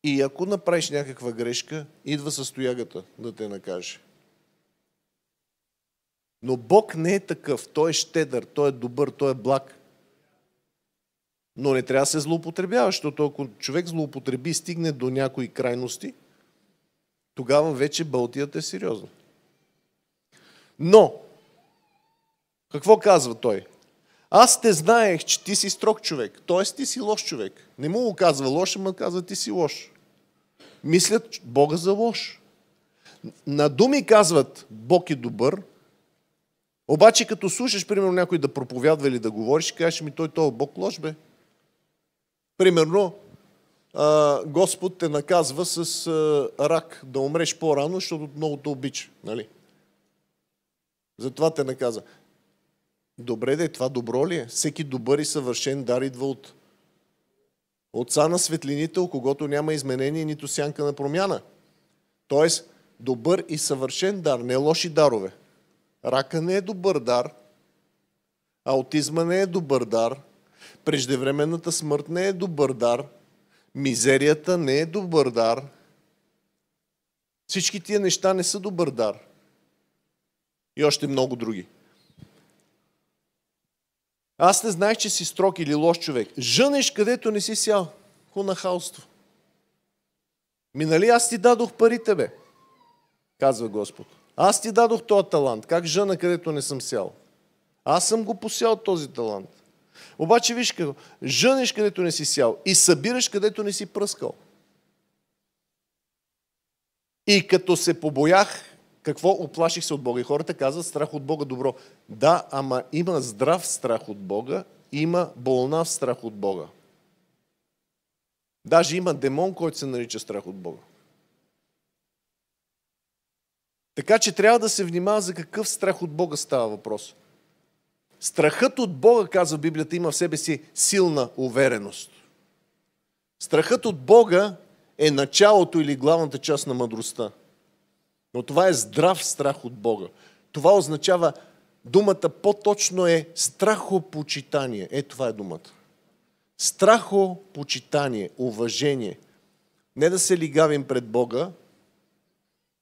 Speaker 1: И ако направиш някаква грешка, идва със стоягата, да те накаже. Но Бог не е такъв. Той е щедър, той е добър, той е благ. Но не трябва да се злоупотребява, защото ако човек злоупотреби, и стигне до някои крайности, тогава вече Балтият е сериозно. Но, какво казва той? Аз те знаех, че ти си строг човек, т.е. ти си лош човек. Не му го казва лош, ама казва ти си лош. Мислят Бога за лош. На думи казват Бог е добър, обаче като слушаш, примерно, някой да проповядва или да говориш, кажеш ми той, той е Бог лош бе. Примерно, а, Господ те наказва с а, рак, да умреш по-рано, защото много те обича. Нали? Затова те наказа. Добре, да е това добро ли е? Всеки добър и съвършен дар идва от Отца на светлините, у когото няма изменение нито сянка на промяна. Тоест, добър и съвършен дар, не лоши дарове. Рака не е добър дар, аутизма не е добър дар, преждевременната смърт не е добър дар – Мизерията не е добър дар. Всички тия неща не са добър дар. И още много други. Аз не знаех, че си строг или лош човек. Жънеш където не си сял. Ко нахалство. Ми нали аз ти дадох парите, бе? Казва Господ. Аз ти дадох този талант. Как жена където не съм сял? Аз съм го посял този талант. Обаче виж какво. Жънеш където не си сял и събираш където не си пръскал. И като се побоях, какво оплаших се от Бога? И хората казват, страх от Бога добро. Да, ама има здрав страх от Бога, има болна в страх от Бога. Даже има демон, който се нарича страх от Бога. Така че трябва да се внимава за какъв страх от Бога става въпрос. Страхът от Бога, казва Библията, има в себе си силна увереност. Страхът от Бога е началото или главната част на мъдростта. Но това е здрав страх от Бога. Това означава, думата по-точно е страхопочитание. Е, това е думата. Страхопочитание, уважение. Не да се лигавим пред Бога,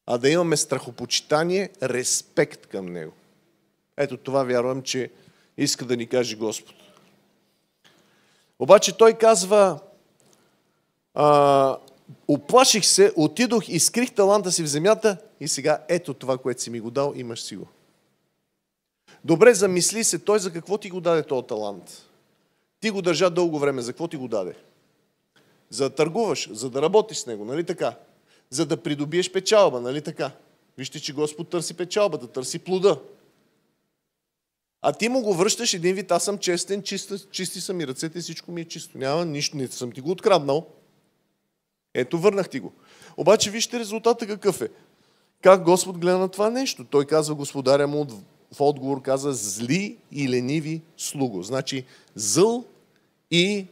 Speaker 1: а да имаме страхопочитание, респект към Него. Ето това вярвам, че иска да ни каже Господ. Обаче той казва, а, оплаших се, отидох, изкрих таланта си в земята и сега ето това, което си ми го дал, имаш си го. Добре, замисли се, той за какво ти го даде този талант? Ти го държа дълго време, за какво ти го даде? За да търгуваш, за да работиш с него, нали така? За да придобиеш печалба, нали така? Вижте, че Господ търси печалбата, търси плода. А ти му го връщаш един вид, аз съм честен, чиста, чисти са ми ръцете, всичко ми е чисто. Няма нищо, не съм ти го откраднал. Ето, върнах ти го. Обаче вижте резултата какъв е. Как Господ гледа на това нещо? Той казва, господаря му в отговор каза, зли и лениви слуго. Значи, зъл и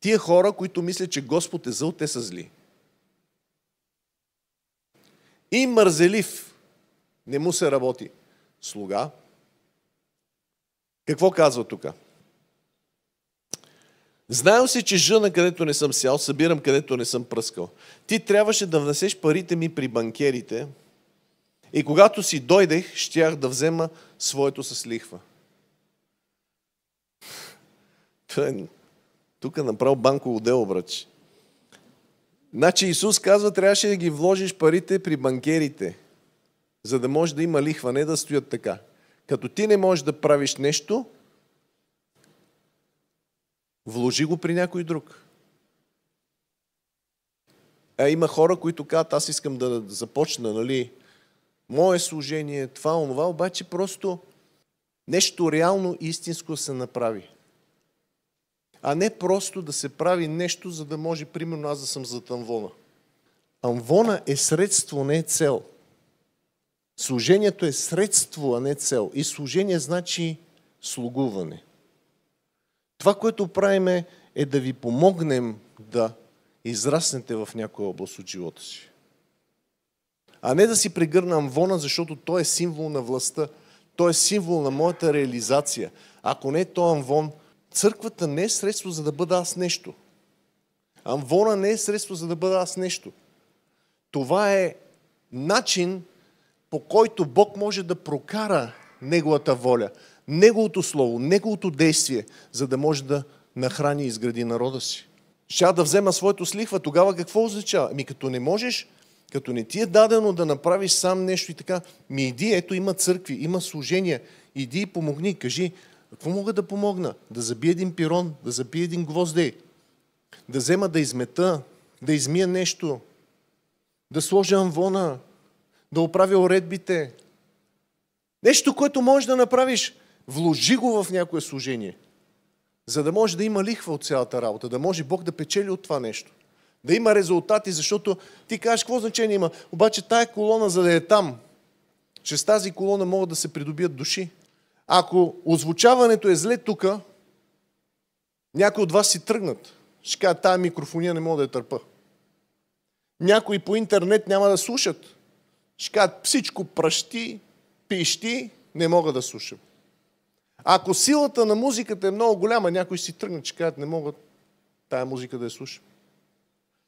Speaker 1: тия хора, които мислят, че Господ е зъл, те са зли. И мързелив. Не му се работи. Слуга, какво казва тук? Знам си, че жъна където не съм сял, събирам където не съм пръскал. Ти трябваше да внесеш парите ми при банкерите и когато си дойдех, щях да взема своето с лихва. Е тук е направо банково дело, брач. Значи Исус казва, трябваше да ги вложиш парите при банкерите, за да може да има лихва, не да стоят така. Като ти не можеш да правиш нещо, вложи го при някой друг. А има хора, които казват, аз искам да започна, нали, мое служение, това, онова, обаче просто нещо реално и истинско се направи. А не просто да се прави нещо, за да може, примерно, аз да съм зад анвона. Амвона е средство, не е цел. Служението е средство, а не цел. И служение значи слугуване. Това, което правиме, е да ви помогнем да израснете в някоя област от живота си. А не да си прегърнам вона, защото той е символ на властта. Той е символ на моята реализация. Ако не е то амвон, църквата не е средство за да бъда аз нещо. Амвона не е средство за да бъда аз нещо. Това е начин по който Бог може да прокара Неговата воля, Неговото слово, Неговото действие, за да може да нахрани и изгради народа си. Ще да взема своето слихва, тогава какво означава? Ами като не можеш, като не ти е дадено да направиш сам нещо и така, ми иди, ето има църкви, има служения, иди и помогни, кажи, какво мога да помогна? Да забия един пирон, да забия един гвоздей, да взема да измета, да измия нещо, да сложа анвона да оправя уредбите. Нещо, което можеш да направиш, вложи го в някое служение, за да може да има лихва от цялата работа, да може Бог да печели от това нещо. Да има резултати, защото ти кажеш, какво значение има? Обаче тая колона, за да е там, чрез тази колона могат да се придобият души. Ако озвучаването е зле тук, някои от вас си тръгнат. Ще кажат, тая микрофония не мога да я търпа. Някои по интернет няма да слушат ще кажат всичко пръщи, пищи, не мога да слушам. Ако силата на музиката е много голяма, някой си тръгне, че кажат, не могат тая музика да я слушам.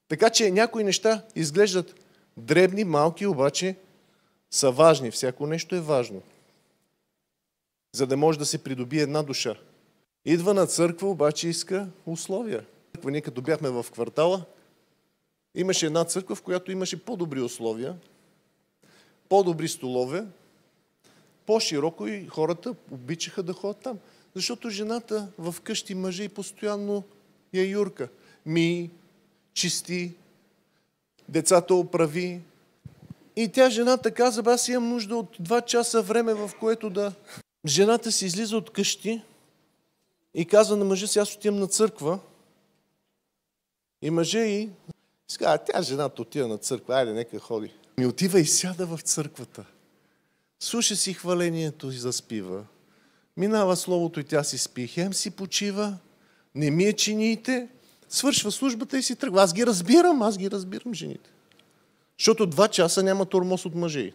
Speaker 1: Така че някои неща изглеждат дребни, малки, обаче са важни. Всяко нещо е важно. За да може да се придобие една душа. Идва на църква, обаче иска условия. Ние като бяхме в квартала, имаше една църква, в която имаше по-добри условия, по-добри столове, по-широко и хората обичаха да ходят там. Защото жената в къщи мъже и постоянно я юрка. Ми, чисти, децата оправи. И тя жената каза, аз имам нужда от два часа време, в което да... Жената си излиза от къщи и казва на мъжа си, аз отивам на църква. И мъжа и... Сказа, тя жената отива на църква, айде, нека ходи. Ми отива и сяда в църквата. Слуша си хвалението и заспива. Минава словото и тя си спи. Хем си почива. Не ми е чините. Свършва службата и си тръгва. Аз ги разбирам, аз ги разбирам жените. Защото два часа няма тормоз от мъже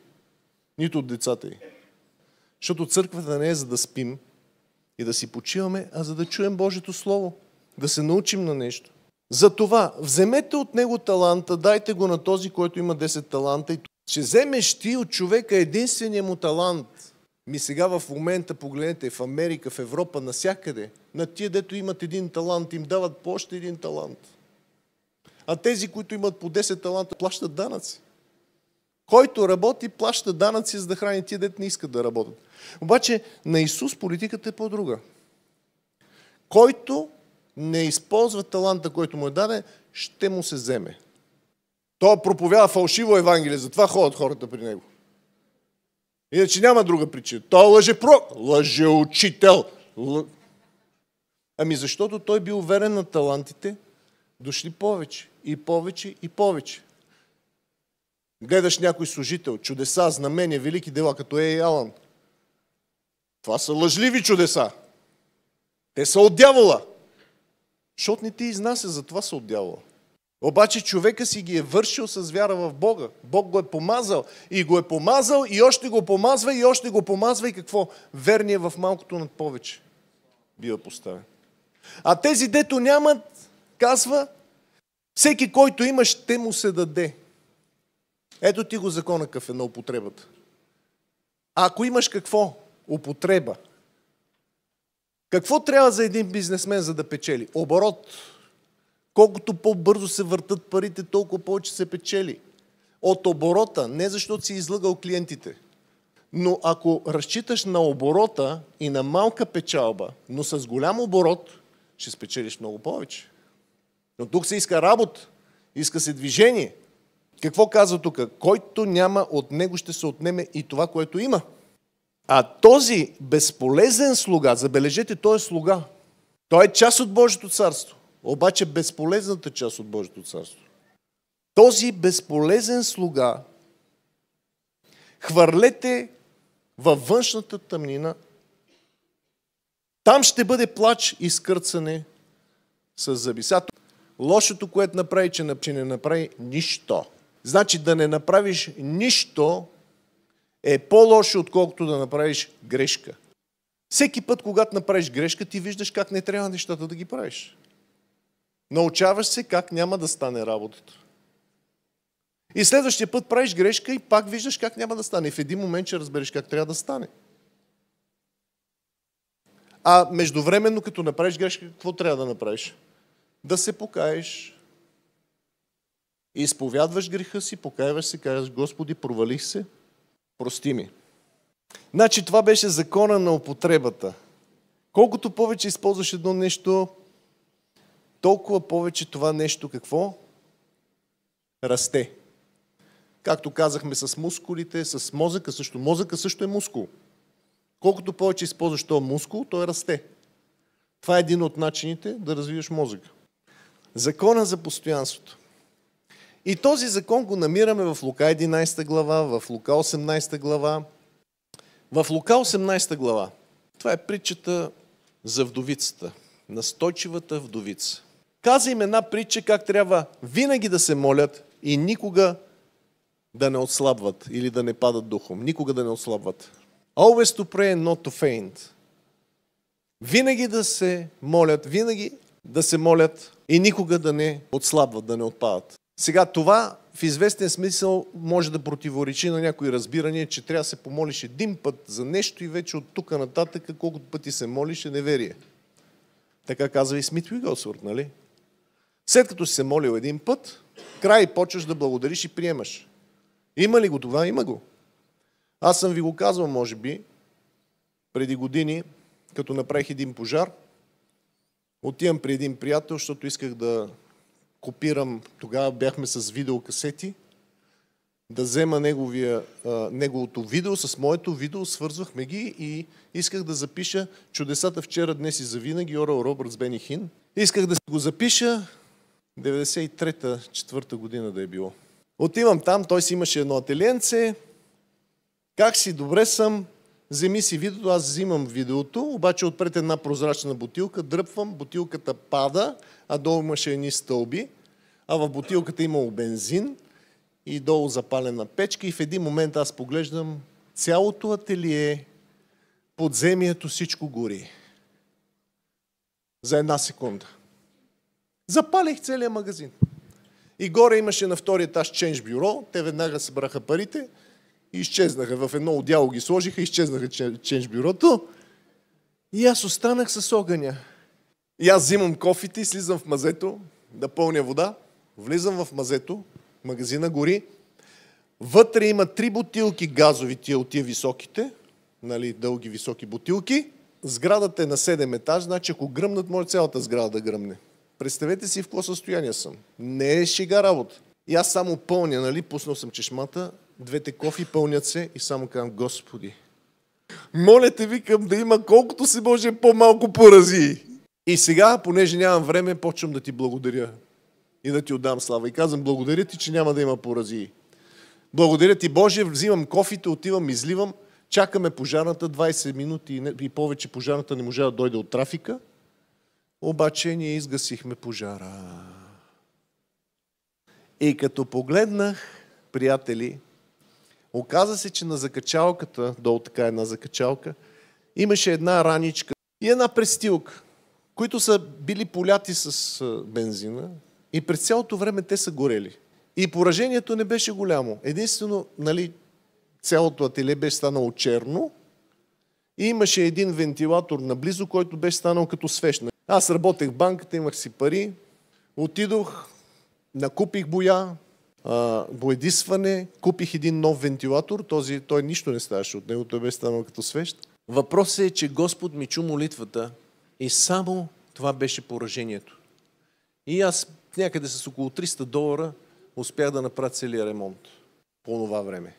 Speaker 1: Нито от децата й. Защото църквата не е за да спим и да си почиваме, а за да чуем Божието Слово. Да се научим на нещо. Затова вземете от него таланта, дайте го на този, който има 10 таланта. И ще вземеш ти от човека единствения му талант. Ми сега в момента погледнете в Америка, в Европа, насякъде. На тия, дето имат един талант, им дават по още един талант. А тези, които имат по 10 таланта, плащат данъци. Който работи, плаща данъци, за да храни тия, дето не искат да работят. Обаче на Исус политиката е по-друга. Който не използва таланта, който му е даден, ще му се вземе. Той проповява фалшиво Евангелие, затова ходят хората при него. Иначе няма друга причина. Той е лъже про, лъже учител. Л... Ами защото той бил уверен на талантите, дошли повече и повече и повече. Гледаш някой служител, чудеса, знамения, велики дела, като Ей Алан. Това са лъжливи чудеса. Те са от дявола. Защото не ти изнася, затова се отдявала. Обаче човека си ги е вършил с вяра в Бога. Бог го е помазал. И го е помазал, и още го помазва, и още го помазва. И какво? Верния е в малкото над повече бива поставен. А тези, дето нямат, казва, всеки, който има, ще му се даде. Ето ти го закона кафе на употребата. А ако имаш какво? Употреба. Какво трябва за един бизнесмен, за да печели? Оборот. Колкото по-бързо се въртат парите, толкова повече се печели. От оборота, не защото си излъгал клиентите. Но ако разчиташ на оборота и на малка печалба, но с голям оборот, ще спечелиш много повече. Но тук се иска работа, иска се движение. Какво казва тук? Който няма от него ще се отнеме и това, което има. А този безполезен слуга, забележете, той е слуга. Той е част от Божието царство. Обаче безполезната част от Божието царство. Този безполезен слуга хвърлете във външната тъмнина. Там ще бъде плач и скърцане с зъби. лошото, което направи, че не направи нищо. Значи да не направиш нищо, е по-лошо, отколкото да направиш грешка. Всеки път, когато направиш грешка, ти виждаш как не трябва нещата да ги правиш. Научаваш се как няма да стане работата. И следващия път правиш грешка и пак виждаш как няма да стане. В един момент ще разбереш как трябва да стане. А междувременно, като направиш грешка, какво трябва да направиш? Да се покаеш. Изповядваш греха си, покаяваш се, казваш, Господи, провалих се, Прости ми. Значи това беше закона на употребата. Колкото повече използваш едно нещо, толкова повече това нещо какво? Расте. Както казахме с мускулите, с мозъка също. Мозъка също е мускул. Колкото повече използваш този мускул, той расте. Това е един от начините да развиеш мозъка. Закона за постоянството. И този закон го намираме в Лука 11 глава, в Лука 18 глава. В Лука 18 глава. Това е притчата за вдовицата, настойчивата вдовица. Каза им една притча как трябва винаги да се молят и никога да не отслабват или да не падат духом. Никога да не отслабват. Always to pray and not to faint. Винаги да се молят, винаги да се молят и никога да не отслабват, да не отпадат. Сега това в известен смисъл може да противоречи на някои разбирания, че трябва да се помолиш един път за нещо и вече от тук нататък, колкото пъти се молиш, е неверие. Така казва и Смит Уигълсворт, нали? След като си се молил един път, край почваш да благодариш и приемаш. Има ли го това? Има го. Аз съм ви го казвал, може би, преди години, като направих един пожар, отивам при един приятел, защото исках да копирам, тогава бяхме с видеокасети, да взема неговия, а, неговото видео, с моето видео свързвахме ги и исках да запиша чудесата вчера, днес и завинаги, Орал Робъртс Бенихин. Исках да си го запиша 93-та, 4-та година да е било. Отивам там, той си имаше едно ателиенце. Как си, добре съм, вземи си видеото, аз взимам видеото, обаче отпред една прозрачна бутилка, дръпвам, бутилката пада, а долу имаше едни стълби а в бутилката имало бензин и долу запалена печка и в един момент аз поглеждам цялото ателие, подземието всичко гори. За една секунда. Запалих целият магазин. И горе имаше на втория етаж Change Bureau. те веднага събраха парите и изчезнаха. В едно отдяло ги сложиха, изчезнаха ченж бюрото. И аз останах с огъня. И аз взимам кофите и слизам в мазето да пълня вода. Влизам в мазето, магазина гори. Вътре има три бутилки газови, тия от тия високите, нали, дълги високи бутилки. Сградата е на 7 етаж, значи ако гръмнат, може цялата сграда да гръмне. Представете си в какво състояние съм. Не е шега работа. И аз само пълня, нали, пуснал съм чешмата, двете кофи пълнят се и само казвам, Господи, моля те, викам да има колкото се може по-малко порази. И сега, понеже нямам време, почвам да ти благодаря и да ти отдам слава. И казвам, благодаря ти, че няма да има порази. Благодаря ти, Боже, взимам кофите, отивам, изливам, чакаме пожарната 20 минути и повече пожарната не можа да дойде от трафика, обаче ние изгасихме пожара. И като погледнах, приятели, оказа се, че на закачалката, долу така една закачалка, имаше една раничка и една престилка, които са били поляти с бензина, и през цялото време те са горели. И поражението не беше голямо. Единствено, нали, цялото ателие беше станало черно и имаше един вентилатор наблизо, който беше станал като свещна. Аз работех в банката, имах си пари, отидох, накупих боя, боедисване, купих един нов вентилатор, този, той нищо не ставаше от него, той беше станал като свещ. Въпросът е, че Господ ми чу молитвата и само това беше поражението. И аз някъде с около 300 долара успях да направя целия ремонт по това време.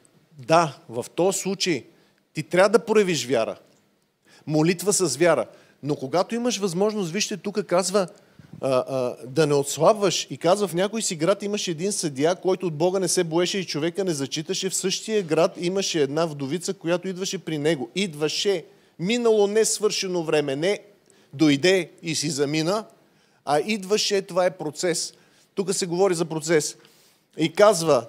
Speaker 1: Да, в този случай ти трябва да проявиш вяра. Молитва с вяра. Но когато имаш възможност, вижте, тук казва а, а, да не отслабваш и казва в някой си град имаше един съдия, който от Бога не се боеше и човека не зачиташе. В същия град имаше една вдовица, която идваше при него. Идваше, минало несвършено време, не дойде и си замина, а идваше, това е процес. Тук се говори за процес. И казва,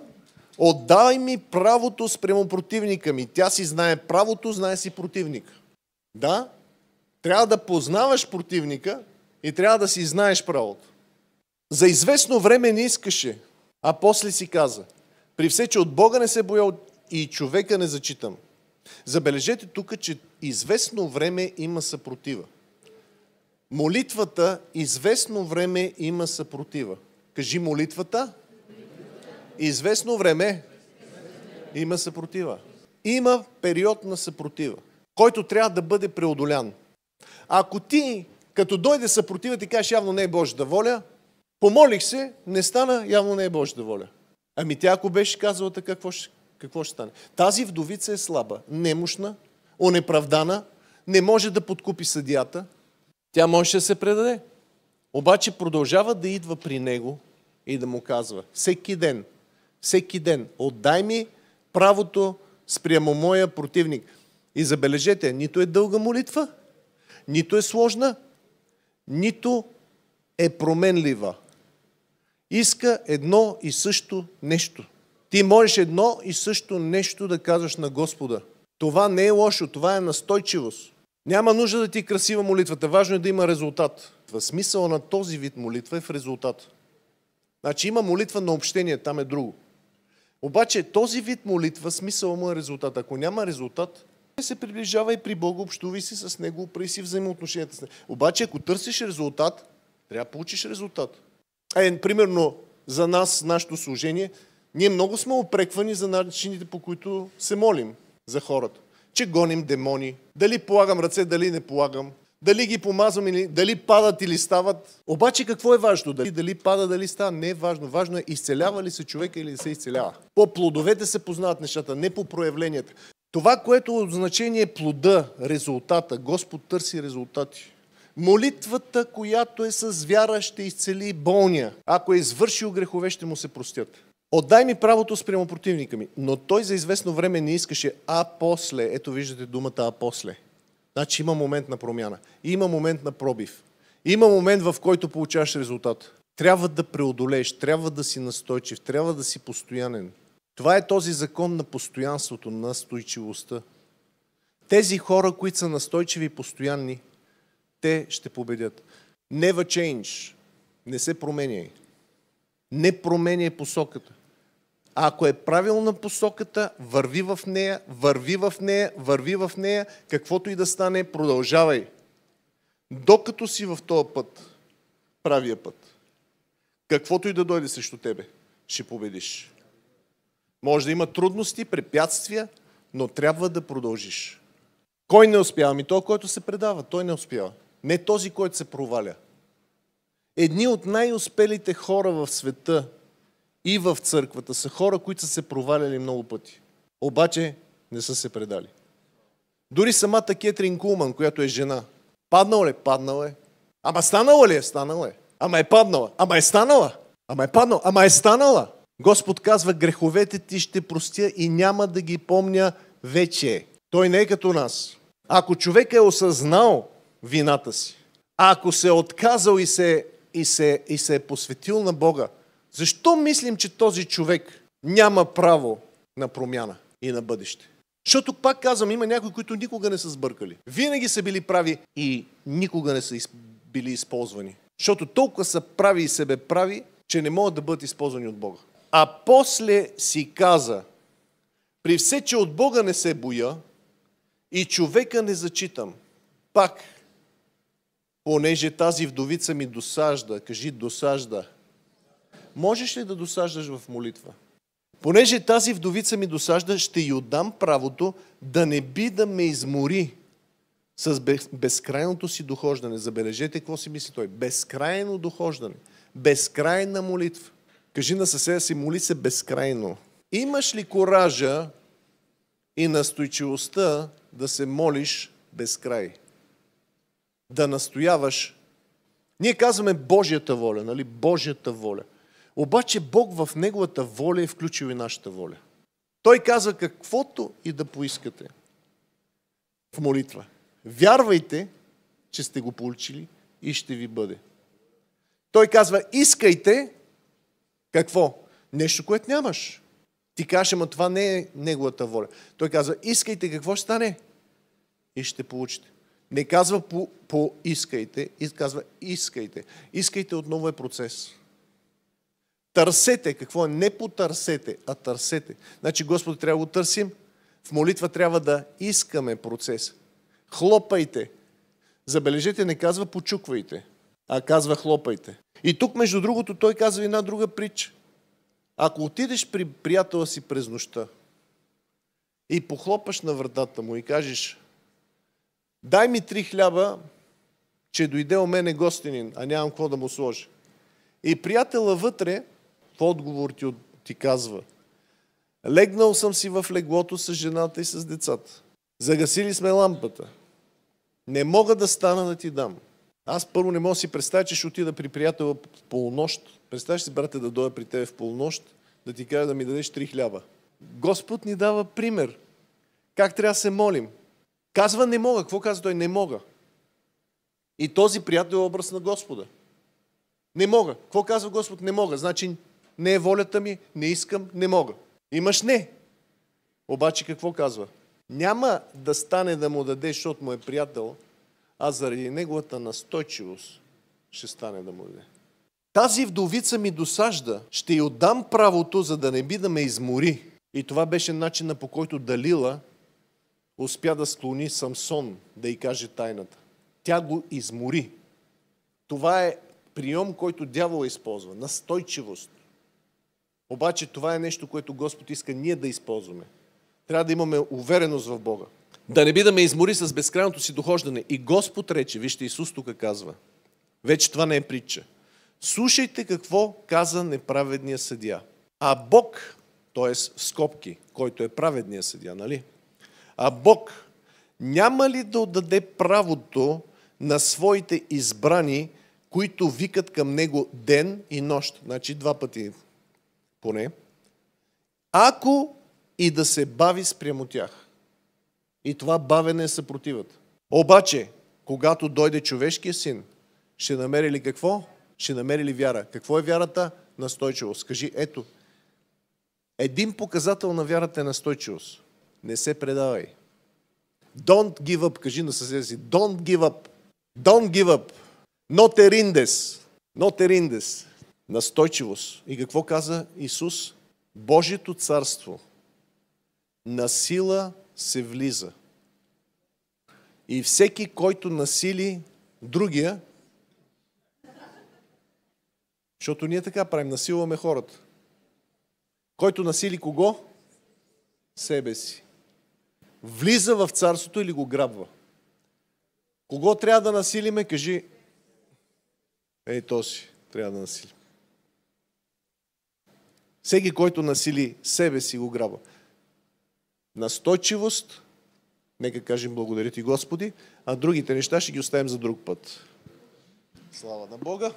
Speaker 1: отдай ми правото спрямо противника ми. Тя си знае правото, знае си противника. Да, трябва да познаваш противника и трябва да си знаеш правото. За известно време не искаше, а после си каза, при все, че от Бога не се боя и човека не зачитам. Забележете тук, че известно време има съпротива. Молитвата известно време има съпротива. Кажи молитвата. Известно време има съпротива. Има период на съпротива, който трябва да бъде преодолян. Ако ти, като дойде съпротива, ти кажеш явно не е Божията воля, помолих се, не стана, явно не е Божията воля. Ами тя ако беше казала така, какво ще, какво ще стане? Тази вдовица е слаба, немощна, онеправдана, не може да подкупи съдията – тя може да се предаде. Обаче продължава да идва при него и да му казва всеки ден, всеки ден, отдай ми правото спрямо моя противник. И забележете, нито е дълга молитва, нито е сложна, нито е променлива. Иска едно и също нещо. Ти можеш едно и също нещо да казваш на Господа. Това не е лошо, това е настойчивост. Няма нужда да ти е красива молитвата. Важно е да има резултат. В смисъл на този вид молитва е в резултат. Значи има молитва на общение, там е друго. Обаче този вид молитва, смисъл му е резултат. Ако няма резултат, се приближава и при Бога, общувай си с Него, прави си взаимоотношенията с Него. Обаче, ако търсиш резултат, трябва да получиш резултат. Е, примерно, за нас, нашето служение, ние много сме опреквани за начините, по които се молим за хората че гоним демони. Дали полагам ръце, дали не полагам. Дали ги помазвам или дали падат или стават. Обаче какво е важно? Дали, дали пада, дали става? Не е важно. Важно е изцелява ли се човека или не се изцелява. По плодовете се познават нещата, не по проявленията. Това, което от значение е плода, резултата. Господ търси резултати. Молитвата, която е с вяра, ще изцели болния. Ако е извършил грехове, ще му се простят. Отдай ми правото спрямо противника ми. Но той за известно време не искаше, а после, ето виждате думата а после. Значи има момент на промяна. Има момент на пробив. Има момент, в който получаваш резултат. Трябва да преодолееш, трябва да си настойчив, трябва да си постоянен. Това е този закон на постоянството, на настойчивостта. Тези хора, които са настойчиви и постоянни, те ще победят. Never change. Не се променяй. Не променяй посоката. А ако е правилна посоката, върви в нея, върви в нея, върви в нея, каквото и да стане, продължавай. Докато си в този път, правия път, каквото и да дойде срещу тебе, ще победиш. Може да има трудности, препятствия, но трябва да продължиш. Кой не успява? Ми той, който се предава, той не успява. Не този, който се проваля. Едни от най-успелите хора в света и в църквата са хора, които са се проваляли много пъти. Обаче не са се предали. Дори самата Кетрин Кулман, която е жена. Паднала ли? Е, паднала е. Ама станала ли е? Станала е. Ама е паднала. Ама е станала. Ама е паднала. Ама е станала. Господ казва, греховете ти ще простя и няма да ги помня вече. Той не е като нас. Ако човек е осъзнал вината си, ако се е отказал и се, и се, и се е посветил на Бога, защо мислим, че този човек няма право на промяна и на бъдеще? Защото пак казвам, има някои, които никога не са сбъркали. Винаги са били прави и никога не са из... били използвани. Защото толкова са прави и себе прави, че не могат да бъдат използвани от Бога. А после си каза, при все, че от Бога не се боя и човека не зачитам, пак, понеже тази вдовица ми досажда, кажи досажда, Можеш ли да досаждаш в молитва? Понеже тази вдовица ми досажда, ще й отдам правото да не би да ме измори с безкрайното си дохождане. Забележете какво си мисли той. Безкрайно дохождане. Безкрайна молитва. Кажи на съседа си, моли се безкрайно. Имаш ли коража и настойчивостта да се молиш безкрай? Да настояваш. Ние казваме Божията воля, нали? Божията воля. Обаче Бог в Неговата воля е включил и нашата воля. Той казва каквото и да поискате в молитва. Вярвайте, че сте го получили и ще ви бъде. Той казва, искайте какво? Нещо, което нямаш. Ти кажеш, ама това не е неговата воля. Той казва, искайте какво ще стане и ще получите. Не казва по, по искайте, казва искайте. Искайте отново е процес. Търсете. Какво е? Не потърсете, а търсете. Значи Господ трябва да го търсим. В молитва трябва да искаме процес. Хлопайте. Забележете, не казва почуквайте, а казва хлопайте. И тук, между другото, той казва една друга притча. Ако отидеш при приятела си през нощта и похлопаш на вратата му и кажеш дай ми три хляба, че дойде у мене гостинин, а нямам какво да му сложа. И приятела вътре отговор ти, ти казва. Легнал съм си в леглото с жената и с децата. Загасили сме лампата. Не мога да стана да ти дам. Аз първо не мога да си представя, че ще отида при приятел в полунощ. Представяш си, брате, да дойда при тебе в полунощ, да ти кажа да ми дадеш три хляба. Господ ни дава пример. Как трябва да се молим? Казва не мога. Какво казва той? Не мога. И този приятел е образ на Господа. Не мога. Какво казва Господ? Не мога. Значи не е волята ми, не искам, не мога. Имаш не. Обаче какво казва? Няма да стане да му дадеш, защото му е приятел, а заради неговата настойчивост ще стане да му даде. Тази вдовица ми досажда, ще й отдам правото, за да не би да ме измори. И това беше начина по който Далила успя да склони Самсон да й каже тайната. Тя го измори. Това е прием, който дявол използва. Настойчивост. Обаче това е нещо, което Господ иска ние да използваме. Трябва да имаме увереност в Бога. Да не би да ме измори с безкрайното си дохождане. И Господ рече, вижте, Исус тук казва, вече това не е притча. Слушайте какво каза неправедния съдия. А Бог, т.е. скопки, който е праведния съдия, нали? А Бог няма ли да отдаде правото на своите избрани, които викат към Него ден и нощ? Значи два пъти поне, ако и да се бави спрямо тях. И това бавене е съпротивът. Обаче, когато дойде човешкия син, ще намери ли какво? Ще намери ли вяра? Какво е вярата? Настойчивост. Кажи, ето, един показател на вярата е настойчивост. Не се предавай. Don't give up. Кажи на съседа си, don't give up. Don't give up. Not erindes. Not erindes. Настойчивост. И какво каза Исус? Божието царство на сила се влиза. И всеки, който насили другия, защото ние така правим, насилваме хората. Който насили кого? Себе си. Влиза в царството или го грабва. Кого трябва да насилиме? Кажи, ей то си, трябва да насилим. Всеки, който насили себе си, го грабва. Настойчивост, нека кажем благодаря ти Господи, а другите неща ще ги оставим за друг път. Слава на Бога!